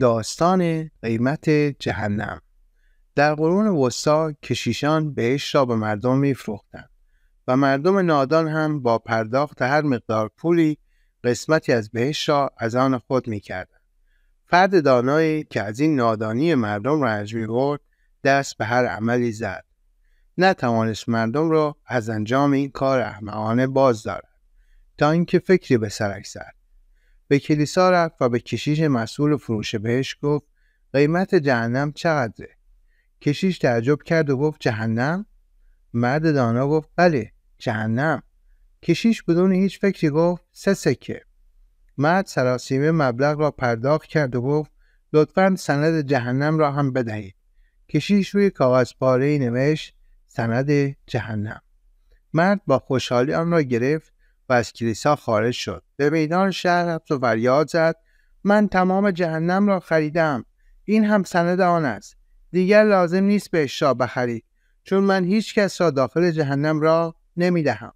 داستان قیمت جهنم در قرون وسا کشیشان بهش را به مردم میفروختند و مردم نادان هم با پرداخت هر مقدار پولی قسمتی از بهش را از آن خود میکردند فرد دانایی که از این نادانی مردم رنج میبرد دست به هر عملی زد نتوانست مردم را از انجام این کار احمقانه باز دارد تا اینکه فکری به سرک زد به کلیسا رفت و به کشیش مسئول فروش بهش گفت قیمت جهنم چقدره کشیش تعجب کرد و گفت جهنم مرد دانا گفت بله جهنم کشیش بدون هیچ فکری گفت سه سکه مرد سراسیمه مبلغ را پرداخت کرد و گفت لطفا سند جهنم را هم بدهید کشیش روی کاغذ پاره نوشت سند جهنم مرد با خوشحالی آن را گرفت و از کلیسا خارج شد به میدان شهر رفت و فریاد زد من تمام جهنم را خریدم این هم سند آن است دیگر لازم نیست به اشتاب بخرید چون من هیچ کس را داخل جهنم را نمی دهم.